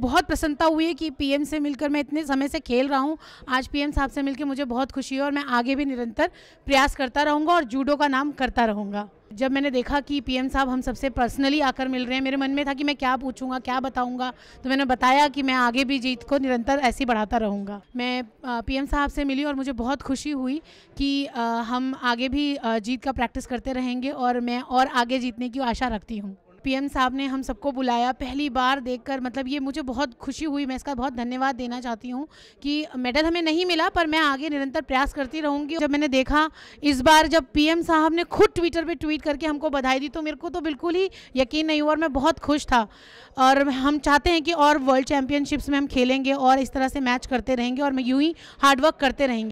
बहुत प्रसन्नता हुई है कि पीएम से मिलकर मैं इतने समय से खेल रहा हूँ आज पीएम साहब से मिलकर मुझे बहुत खुशी है और मैं आगे भी निरंतर प्रयास करता रहूँगा और जूडो का नाम करता रहूँगा जब मैंने देखा कि पीएम साहब हम सबसे पर्सनली आकर मिल रहे हैं मेरे मन में था कि मैं क्या पूछूंगा क्या बताऊंगा तो मैंने बताया कि मैं आगे भी जीत को निरंतर ऐसे बढ़ाता रहूंगा मैं पीएम साहब से मिली और मुझे बहुत खुशी हुई कि हम आगे भी जीत का प्रैक्टिस करते रहेंगे और मैं और आगे जीतने की आशा रखती हूँ पीएम साहब ने हम सबको बुलाया पहली बार देखकर मतलब ये मुझे बहुत खुशी हुई मैं इसका बहुत धन्यवाद देना चाहती हूँ कि मेडल हमें नहीं मिला पर मैं आगे निरंतर प्रयास करती रहूँगी जब मैंने देखा इस बार जब पीएम साहब ने खुद ट्विटर पर ट्वीट करके हमको बधाई दी तो मेरे को तो बिल्कुल ही यकीन नहीं हुआ और मैं बहुत खुश था और हम चाहते हैं कि और वर्ल्ड चैम्पियनशिप्स में हम खेलेंगे और इस तरह से मैच करते रहेंगे और मैं यूँ ही हार्डवर्क करते रहेंगे